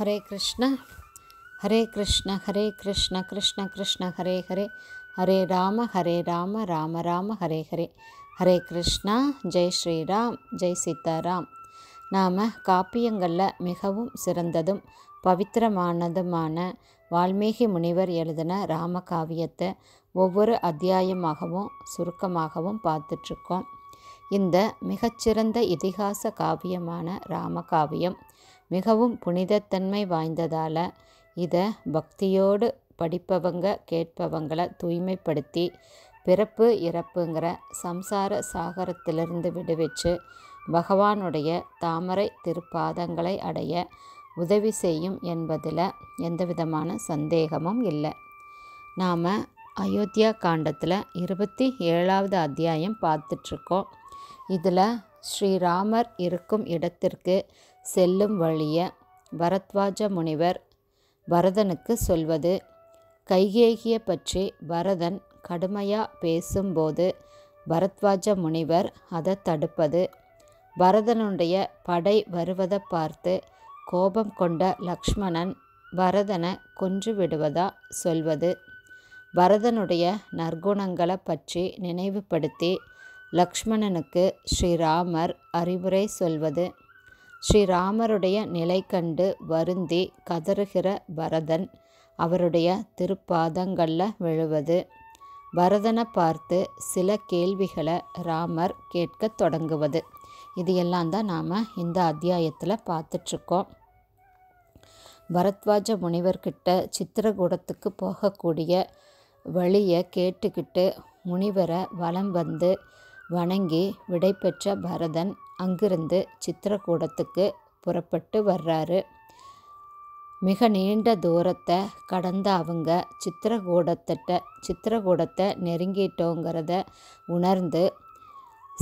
ஹரே கிருஷ்ண ஹரே கிருஷ்ண ஹரே கிருஷ்ண கிருஷ்ண கிருஷ்ண ஹரே ஹரே ஹரே ராம ஹரே ராம ராம ராம ஹரே ஹரே ஹரே கிருஷ்ணா ஜெய் ஸ்ரீராம் ஜெய் சீதாராம் நாம் காப்பியங்களில் மிகவும் சிறந்ததும் பவித்திரமானதுமான வால்மீகி முனிவர் எழுதின ராம காவியத்தை ஒவ்வொரு அத்தியாயமாகவும் சுருக்கமாகவும் பார்த்துட்ருக்கோம் இந்த மிகச்சிறந்த இதிகாச காவியமான ராமகாவியம் மிகவும் புனிதத்தன்மை வாய்ந்ததால் இதை பக்தியோடு படிப்பவங்க கேட்பவங்களை தூய்மைப்படுத்தி பிறப்பு இறப்புங்கிற சம்சார சாகரத்திலிருந்து விடுவிச்சு பகவானுடைய தாமரை திருப்பாதங்களை அடைய உதவி செய்யும் என்பதில் எந்தவிதமான சந்தேகமும் இல்லை நாம் அயோத்தியா காண்டத்தில் இருபத்தி ஏழாவது அத்தியாயம் பார்த்துட்ருக்கோம் இதில் ஸ்ரீராமர் இருக்கும் இடத்திற்கு செல்லும் வழிய பரத்வாஜ முனிவர் பரதனுக்கு சொல்வது கைகேகிய பற்றி பரதன் கடுமையா பேசும்போது பரத்வாஜ முனிவர் அதை தடுப்பது பரதனுடைய படை வருவதை பார்த்து கோபம் கொண்ட லக்ஷ்மணன் பரதனை கொன்று விடுவதா சொல்வது பரதனுடைய நற்குணங்களை பற்றி நினைவுபடுத்தி லக்ஷ்மணனுக்கு ஸ்ரீராமர் அறிவுரை சொல்வது ஸ்ரீராமருடைய நிலை கண்டு வருந்தி கதறுகிற பரதன் அவருடைய திருப்பாதங்களில் விழுவது பரதனை பார்த்து சில கேள்விகளை ராமர் கேட்க தொடங்குவது இது எல்லாம் தான் நாம் இந்த அத்தியாயத்தில் பார்த்துட்ருக்கோம் பரத்வாஜ முனிவர்கிட்ட சித்திரகூடத்துக்கு போகக்கூடிய வழியை கேட்டுக்கிட்டு முனிவரை வலம் வந்து வணங்கி விடைபெற்ற பரதன் அங்கிருந்து சித்திரக்கூடத்துக்கு புறப்பட்டு வர்றாரு மிக நீண்ட தூரத்தை கடந்த அவங்க சித்திரகூடத்திட்ட சித்திரகூடத்தை நெருங்கிட்டோங்கிறத உணர்ந்து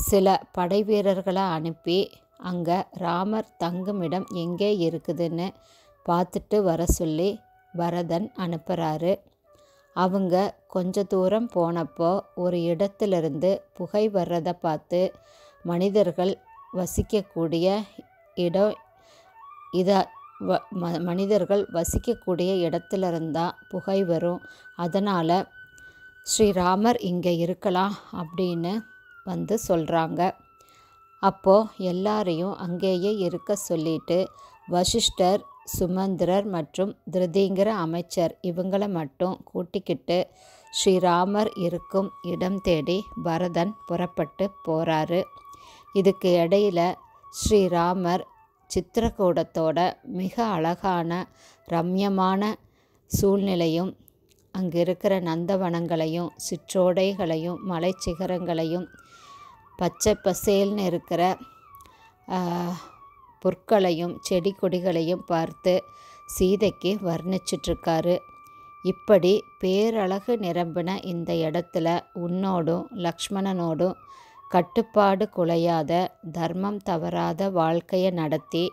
சில படை வீரர்களை அனுப்பி அங்கே ராமர் தங்குமிடம் எங்கே இருக்குதுன்னு பார்த்துட்டு வர சொல்லி பரதன் அனுப்புகிறாரு அவங்க கொஞ்ச தூரம் போனப்போ ஒரு இடத்துலேருந்து புகை வர்றதை பார்த்து மனிதர்கள் வசிக்கக்கூடிய இடம் இதை வ ம மனிதர்கள் வசிக்கக்கூடிய இடத்துலருந்தான் புகை வரும் அதனால் ஸ்ரீராமர் இங்கே இருக்கலாம் அப்படின்னு வந்து சொல்கிறாங்க அப்போது எல்லாரையும் அங்கேயே இருக்க சொல்லிட்டு வசிஷ்டர் சுமந்திரர் மற்றும் திருதிங்கிற அமைச்சர் இவங்களை மட்டும் கூட்டிக்கிட்டு ஸ்ரீராமர் இருக்கும் இடம் தேடி பரதன் புறப்பட்டு போகிறாரு இதுக்கு இடையில ஸ்ரீராமர் சித்திரக்கூடத்தோட மிக அழகான ரம்யமான சூழ்நிலையும் அங்கே இருக்கிற நந்தவனங்களையும் சிற்றோடைகளையும் மலைச்சிகரங்களையும் சிகரங்களையும் பச்சை பசேல்னு இருக்கிற பொற்களையும் செடி கொடிகளையும் பார்த்து சீதைக்கு வர்ணிச்சிட்ருக்காரு இப்படி பேரழகு நிரம்பின இந்த இடத்துல உன்னோடும் லக்ஷ்மணனோடும் கட்டுப்பாடு குலையாத தர்மம் தவறாத வாழ்க்கையை நடத்தி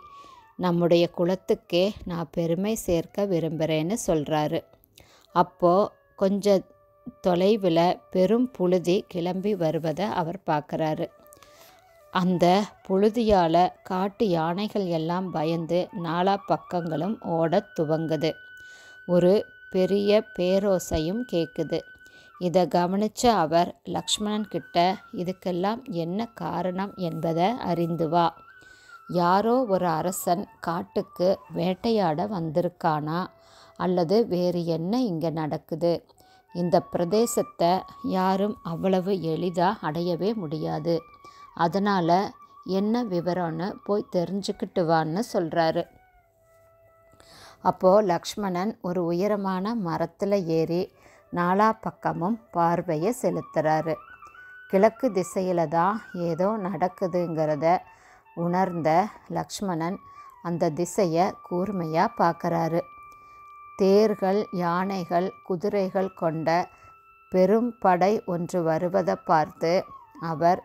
நம்முடைய குலத்துக்கே நான் பெருமை சேர்க்க விரும்புகிறேன்னு சொல்கிறாரு அப்போது கொஞ்சம் தொலைவில் பெரும் புழுதி கிளம்பி வருவதை அவர் பார்க்குறாரு அந்த புழுதியால் காட்டு யானைகள் எல்லாம் பயந்து நாலா பக்கங்களும் ஓடத் துவங்குது ஒரு பெரிய பேரோசையும் கேட்குது இதை கவனித்த அவர் லக்ஷ்மணன் கிட்ட இதுக்கெல்லாம் என்ன காரணம் என்பதை அறிந்து வா யாரோ ஒரு அரசன் காட்டுக்கு வேட்டையாட வந்திருக்கானா அல்லது வேறு என்ன இங்கே நடக்குது இந்த பிரதேசத்தை யாரும் அவ்வளவு எளிதாக அடையவே முடியாது அதனால் என்ன விவரம்னு போய் தெரிஞ்சுக்கிட்டு வான்னு சொல்கிறாரு அப்போது லக்ஷ்மணன் ஒரு உயரமான மரத்தில் ஏறி நாலா பக்கமும் பார்வையை செலுத்துகிறாரு கிழக்கு திசையில் தான் ஏதோ நடக்குதுங்கிறத உணர்ந்த லக்ஷ்மணன் அந்த திசையை கூர்மையாக பார்க்குறாரு தேர்கள் யானைகள் குதிரைகள் கொண்ட பெரும் படை ஒன்று வருவதை பார்த்து அவர்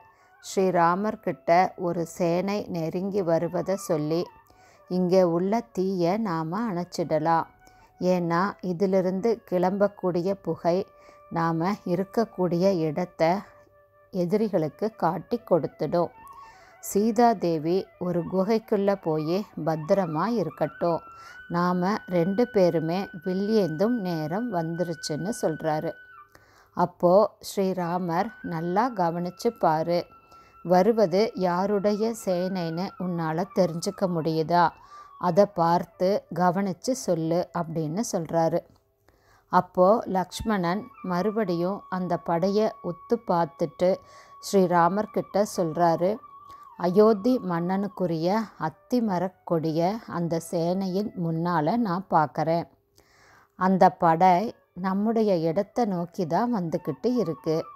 ஸ்ரீராமர்கிட்ட ஒரு சேனை நெருங்கி வருவதை சொல்லி இங்கே உள்ள தீயை நாம் அணைச்சிடலாம் ஏன்னா இதிலிருந்து கிளம்பக்கூடிய புகை நாம் இருக்கக்கூடிய இடத்த எதிரிகளுக்கு காட்டி கொடுத்துடும் சீதாதேவி ஒரு குகைக்குள்ளே போய் பத்திரமாக இருக்கட்டும் நாம் ரெண்டு பேருமே வில்லேந்தும் நேரம் வந்துருச்சுன்னு சொல்கிறாரு அப்போது ஸ்ரீராமர் நல்லா கவனித்து பாரு வருவது யாருடைய சேனைன்னு உன்னால் தெரிஞ்சுக்க முடியுதா அதை பார்த்து கவனித்து சொல்லு அப்படின்னு சொல்கிறாரு அப்போது லக்ஷ்மணன் மறுபடியும் அந்த படையை ஒத்து பார்த்துட்டு ஸ்ரீராமர்கிட்ட சொல்கிறாரு அயோத்தி மன்னனுக்குரிய அத்திமரக் கொடியை அந்த சேனையின் முன்னால் நான் பார்க்குறேன் அந்த படை நம்முடைய இடத்தை நோக்கி தான் வந்துக்கிட்டு இருக்குது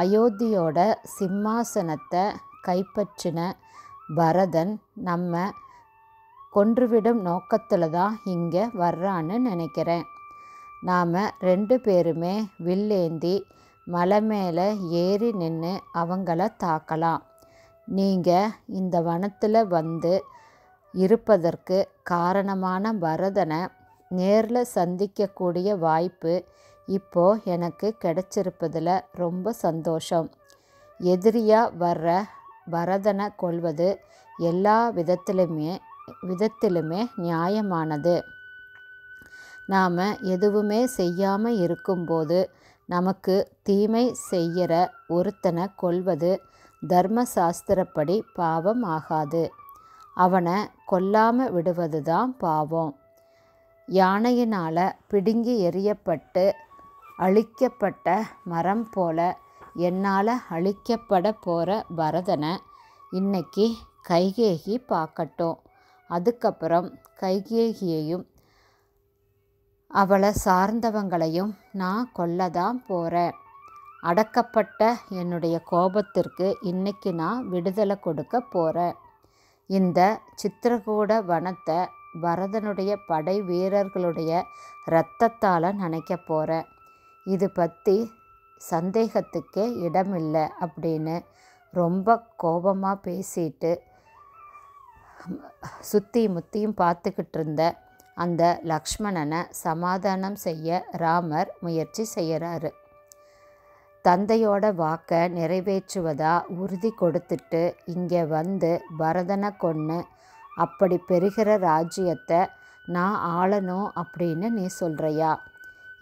அயோத்தியோட சிம்மாசனத்தை கைப்பற்றின பரதன் நம்ம கொன்றுவிடும் நோக்கத்தில் தான் இங்கே வர்றான்னு நினைக்கிறேன் நாம் ரெண்டு பேருமே வில்லேந்தி மலை மேலே ஏறி நின்று அவங்கள தாக்கலாம் நீங்கள் இந்த வனத்தில் வந்து இருப்பதற்கு காரணமான பரதனை நேரில் சந்திக்கக்கூடிய வாய்ப்பு இப்போது எனக்கு கிடைச்சிருப்பதில் ரொம்ப சந்தோஷம் எதிரியாக வர்ற பரதனை கொள்வது எல்லா விதத்திலுமே விதத்திலுமே நியாயமானது நாம் எதுவுமே செய்யாமல் இருக்கும்போது நமக்கு தீமை செய்கிற ஒருத்தனை கொள்வது தர்மசாஸ்திரப்படி பாவம் ஆகாது அவனை கொல்லாமல் விடுவதுதான் பாவம் யானையினால் பிடுங்கி எறியப்பட்டு அழிக்கப்பட்ட மரம் போல என்னால் அழிக்கப்பட போகிற பரதனை இன்னைக்கு கைகேகி பார்க்கட்டும் அதுக்கப்புறம் கைகேகியையும் அவளை சார்ந்தவங்களையும் நான் கொல்ல தான் போகிறேன் அடக்கப்பட்ட என்னுடைய கோபத்திற்கு இன்றைக்கி நான் விடுதலை கொடுக்க போகிறேன் இந்த சித்திரகூட வனத்தை பரதனுடைய படை வீரர்களுடைய இரத்தத்தால் நினைக்க போகிறேன் இது பற்றி சந்தேகத்துக்கே இடமில்லை அப்படின்னு ரொம்ப கோபமாக பேசிட்டு சுற்றி முத்தியும் பார்த்துக்கிட்டு இருந்த அந்த லக்ஷ்மணனை சமாதானம் செய்ய ராமர் முயற்சி செய்கிறாரு தந்தையோட வாக்கை நிறைவேற்றுவதா உறுதி கொடுத்துட்டு இங்கே வந்து பரதனை கொன்று அப்படி பெறுகிற ராஜ்யத்தை நான் ஆளணும் அப்படின்னு நீ சொல்கிறியா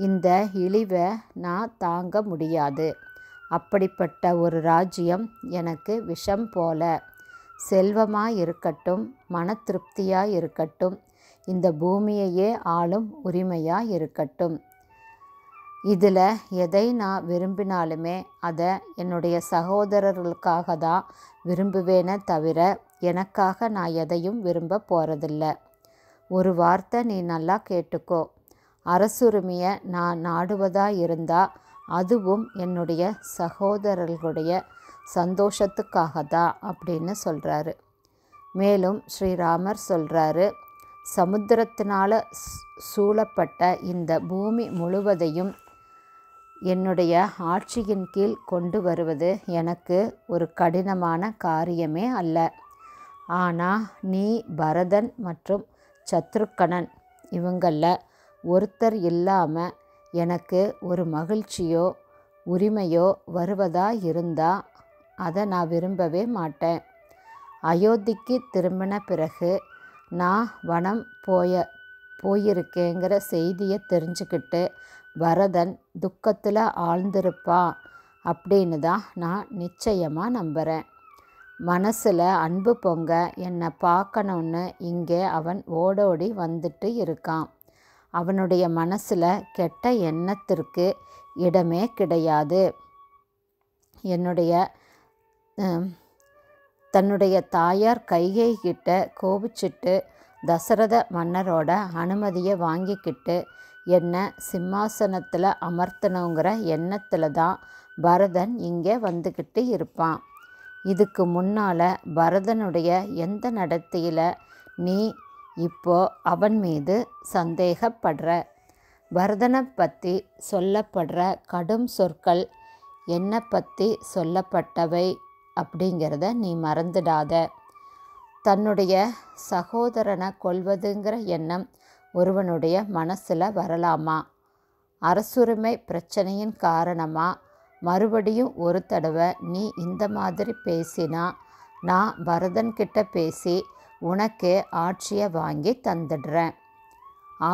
இந்த இழிவை நான் தாங்க முடியாது அப்படிப்பட்ட ஒரு ராஜ்யம் எனக்கு விஷம் போல செல்வமாக இருக்கட்டும் மன திருப்தியாக இருக்கட்டும் இந்த பூமியையே ஆளும் உரிமையாக இருக்கட்டும் இதில் எதை நான் விரும்பினாலுமே அதை என்னுடைய சகோதரர்களுக்காக தான் விரும்புவேனே தவிர எனக்காக நான் எதையும் விரும்ப போகிறதில்ல ஒரு வார்த்தை நீ நல்லா கேட்டுக்கோ அரசுரிமையை நான் நாடுவதாக இருந்தால் அதுவும் என்னுடைய சகோதரர்களுடைய சந்தோஷத்துக்காக தான் அப்படின்னு சொல்கிறாரு மேலும் ஸ்ரீராமர் சொல்கிறாரு சமுத்திரத்தினால் சூழப்பட்ட இந்த பூமி முழுவதையும் என்னுடைய ஆட்சியின் கீழ் கொண்டு வருவது எனக்கு ஒரு கடினமான காரியமே அல்ல ஆனால் நீ பரதன் மற்றும் சத்ருக்கணன் இவங்களில் ஒருத்தர் இல்லாமல் எனக்கு ஒரு மகிழ்ச்சியோ உரிமையோ வருவதா இருந்தால் அதை நான் விரும்பவே மாட்டேன் அயோத்திக்கு திரும்பின பிறகு நான் வனம் போய போயிருக்கேங்கிற செய்தியை தெரிஞ்சுக்கிட்டு வரதன் துக்கத்தில் ஆழ்ந்திருப்பா அப்படின்னு தான் நான் நிச்சயமாக நம்புகிறேன் மனசில் அன்பு பொங்க என்னை பார்க்கணுன்னு இங்கே அவன் ஓடோடி வந்துட்டு இருக்கான் அவனுடைய மனசில் கெட்ட எண்ணத்திற்கு இடமே கிடையாது என்னுடைய தன்னுடைய தாயார் கையை கிட்ட கோபிச்சிட்டு தசரத மன்னரோட அனுமதியை வாங்கிக்கிட்டு என்னை சிம்மாசனத்தில் அமர்த்தணுங்கிற எண்ணத்தில் தான் பரதன் இங்கே வந்துக்கிட்டு இருப்பான் இதுக்கு முன்னால் பரதனுடைய எந்த நடத்தையில் நீ இப்போ அவன் மீது சந்தேகப்படுற பரதனை பற்றி சொல்லப்படுற கடும் சொற்கள் என்னை பற்றி சொல்லப்பட்டவை அப்படிங்கிறத நீ மறந்துடாத தன்னுடைய சகோதரனை கொள்வதுங்கிற எண்ணம் ஒருவனுடைய மனசில் வரலாமா அரசுரிமை பிரச்சனையின் காரணமாக மறுபடியும் ஒரு தடவை நீ இந்த மாதிரி பேசினா நான் பரதன்கிட்ட பேசி உனக்கு ஆட்சியை வாங்கி தந்துடுறேன்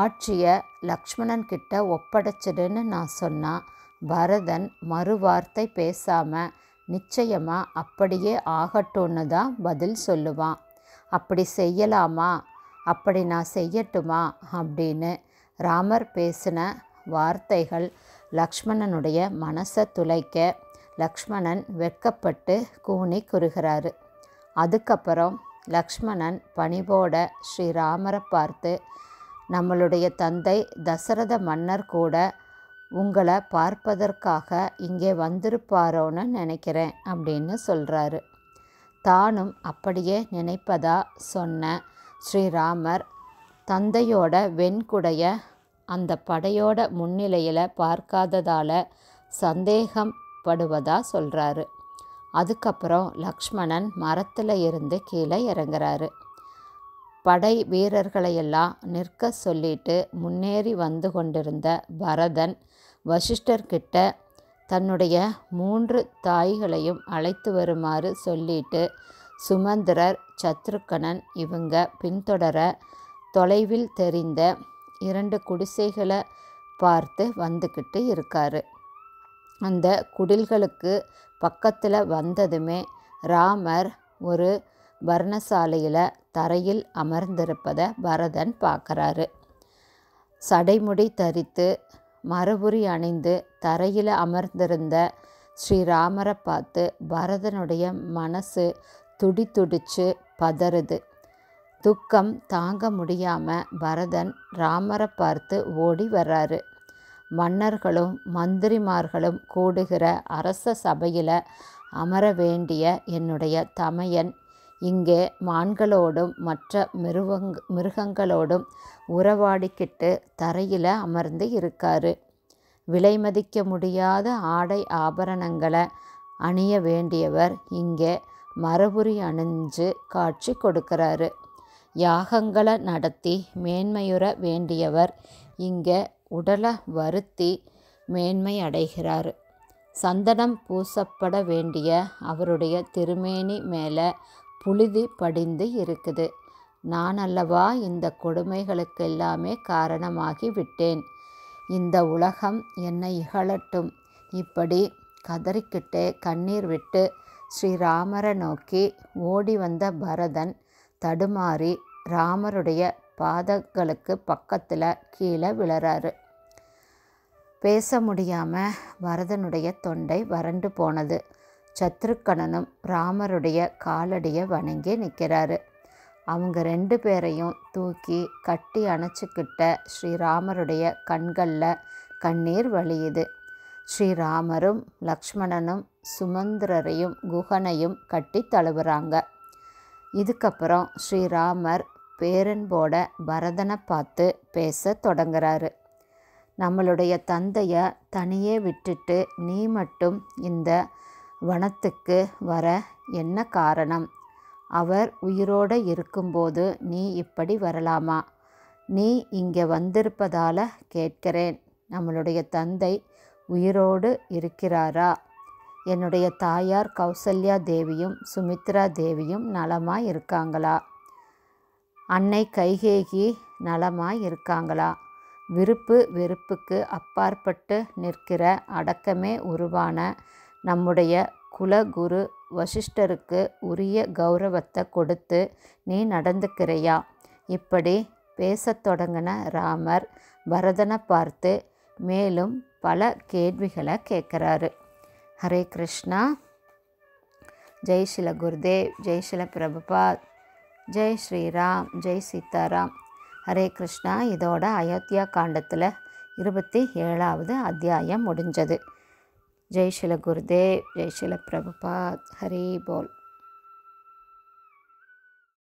ஆட்சியை லக்ஷ்மணன்கிட்ட ஒப்படைச்சிடுன்னு நான் சொன்னால் பரதன் மறுவார்த்தை பேசாமல் நிச்சயமாக அப்படியே ஆகட்டும்னு தான் பதில் சொல்லுவான் அப்படி செய்யலாமா அப்படி நான் செய்யட்டுமா அப்படின்னு ராமர் பேசின வார்த்தைகள் லக்ஷ்மணனுடைய மனசை துளைக்க லக்ஷ்மணன் வெட்கப்பட்டு கூனி குறுகிறாரு அதுக்கப்புறம் லக்ஷ்மணன் பணிவோட ஸ்ரீராமரை பார்த்து நம்மளுடைய தந்தை தசரத மன்னர் கூட உங்களை பார்ப்பதற்காக இங்கே வந்திருப்பாரோன்னு நினைக்கிறேன் அப்படின்னு சொல்கிறாரு தானும் அப்படியே நினைப்பதா சொன்ன ஸ்ரீராமர் தந்தையோட வெண்குடைய அந்த படையோட முன்னிலையில் பார்க்காததால் சந்தேகம் படுவதாக சொல்கிறாரு அதுக்கப்புறம் லக்ஷ்மணன் மரத்தில் இருந்து கீழே இறங்குறாரு படை வீரர்களையெல்லாம் நிற்க சொல்லிட்டு முன்னேறி வந்து கொண்டிருந்த பரதன் வசிஷ்டர்கிட்ட தன்னுடைய மூன்று தாய்களையும் அழைத்து வருமாறு சொல்லிட்டு சுமந்திரர் சத்ருக்கணன் இவங்க பின்தொடர தொலைவில் தெரிந்த இரண்டு குடிசைகளை பார்த்து வந்துக்கிட்டு இருக்காரு அந்த குடில்களுக்கு பக்கத்தில் வந்ததுமே ராமர் ஒரு வர்ணசாலையில் தரையில் அமர்ந்திருப்பதை பரதன் பார்க்குறாரு சடைமுடி தரித்து மறுபுரி அணிந்து தரையில் அமர்ந்திருந்த ஸ்ரீராமரை பார்த்து பரதனுடைய மனசு துடி துடிச்சு பதறுது துக்கம் தாங்க முடியாமல் பரதன் ராமரை பார்த்து ஓடி வர்றாரு மன்னர்களும் மந்திரிமார்களும் கூடுகிற அரச சபையில் அமர வேண்டிய என்னுடைய தமையன் இங்கே மான்களோடும் மற்ற மிருவங் மிருகங்களோடும் உறவாடிக்கிட்டு தரையில் அமர்ந்து இருக்காரு விலை மதிக்க முடியாத ஆடை ஆபரணங்களை அணிய வேண்டியவர் இங்கே மரபுரி அணிஞ்சு காட்சி கொடுக்கிறாரு யாகங்களை நடத்தி மேன்மையுற வேண்டியவர் இங்கே உடலை வருத்தி மேன்மை அடைகிறார் சந்தனம் பூசப்பட வேண்டிய அவருடைய திருமேனி மேலே புழுதி படிந்து இருக்குது நான் அல்லவா இந்த கொடுமைகளுக்கு எல்லாமே காரணமாகி விட்டேன் இந்த உலகம் என்னை இகழட்டும் இப்படி கதறிக்கிட்டே கண்ணீர் விட்டு ஸ்ரீராமரை நோக்கி ஓடி வந்த பரதன் தடுமாறி ராமருடைய பாதங்களுக்கு பக்கத்தில் கீழே விழறாரு பேச முடியாமல் பரதனுடைய தொண்டை வறண்டு போனது சத்ருக்கணனும் ராமருடைய காலடியை வணங்கி நிற்கிறாரு அவங்க ரெண்டு பேரையும் தூக்கி கட்டி அணைச்சிக்கிட்ட ஸ்ரீராமருடைய கண்களில் கண்ணீர் வழியுது ஸ்ரீராமரும் லக்ஷ்மணனும் சுமந்திரரையும் குகனையும் கட்டி தழுவுறாங்க இதுக்கப்புறம் ஸ்ரீராமர் பேரன்போட பரதனை பார்த்து பேச தொடங்குறாரு நம்மளுடைய தந்தையை தனியே விட்டுட்டு நீ மட்டும் இந்த வனத்துக்கு வர என்ன காரணம் அவர் உயிரோடு இருக்கும்போது நீ இப்படி வரலாமா நீ இங்கே வந்திருப்பதால் கேட்கிறேன் நம்மளுடைய தந்தை உயிரோடு இருக்கிறாரா என்னுடைய தாயார் கௌசல்யா தேவியும் சுமித்ரா தேவியும் நலமாக இருக்காங்களா அன்னை கைகேகி நலமாக இருக்காங்களா விருப்பு வெறுப்புக்கு அப்பாற்பட்டு நிற்கிற அடக்கமே உருவான நம்முடைய குலகுரு வசிஷ்டருக்கு உரிய கௌரவத்தை கொடுத்து நீ நடந்துக்கிறையா இப்படி பேசத் தொடங்கின ராமர் பரதனை பார்த்து மேலும் பல கேள்விகளை கேட்குறாரு ஹரே கிருஷ்ணா ஜெய் ஸ்ரீல குருதேவ் ஜெய் ஸ்ரீல பிரபுபாத் ஜெய் ஸ்ரீராம் ஜெய் சீதாராம் ஹரே கிருஷ்ணா இதோட அயோத்தியா காண்டத்தில் இருபத்தி ஏழாவது அத்தியாயம் முடிஞ்சது ஜெய் ஸ்ரீல குருதேவ் ஜெய் ஸ்ரீல பிரபுபாத் ஹரி போல்